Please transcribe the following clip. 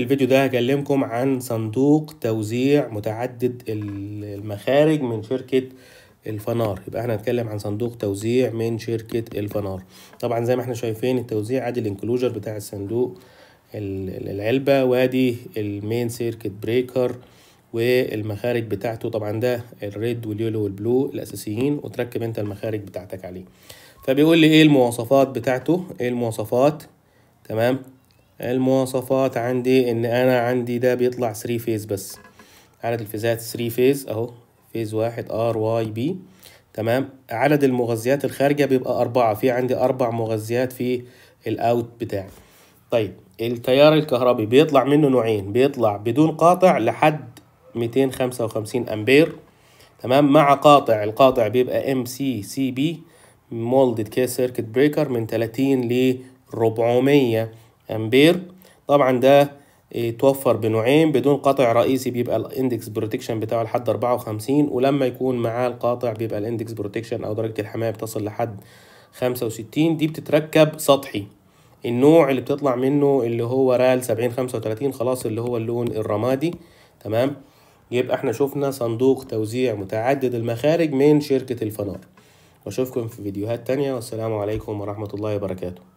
الفيديو ده هكلمكم عن صندوق توزيع متعدد المخارج من شركة الفنار يبقى احنا هنتكلم عن صندوق توزيع من شركة الفنار طبعا زي ما احنا شايفين التوزيع ادي الانكلوجر بتاع الصندوق العلبة وادي المين سيركت بريكر والمخارج بتاعته طبعا ده الريد واليولو والبلو الاساسيين وتركب انت المخارج بتاعتك عليه فبيقول لي ايه المواصفات بتاعته ايه المواصفات تمام المواصفات عندي ان انا عندي ده بيطلع 3 فيز بس عدد الفيزات 3 فيز اهو فيز واحد ار واي بي تمام عدد المغذيات الخارجه بيبقى أربعة في عندي أربع مغذيات في الأوت بتاعي طيب التيار الكهربي بيطلع منه نوعين بيطلع بدون قاطع لحد 255 أمبير تمام مع قاطع القاطع بيبقى ام سي سي بي مولدد كيس سيركت بريكر من 30 ل 400 امبير طبعا ده يتوفر إيه، بنوعين بدون قاطع رئيسي بيبقى الاندكس بروتكشن بتاعه لحد 54 ولما يكون معاه القاطع بيبقى الاندكس بروتكشن او درجه الحمايه بتصل لحد 65 دي بتتركب سطحي النوع اللي بتطلع منه اللي هو رال 70 35 خلاص اللي هو اللون الرمادي تمام يبقى احنا شفنا صندوق توزيع متعدد المخارج من شركة الفنار واشوفكم في فيديوهات تانية والسلام عليكم ورحمة الله وبركاته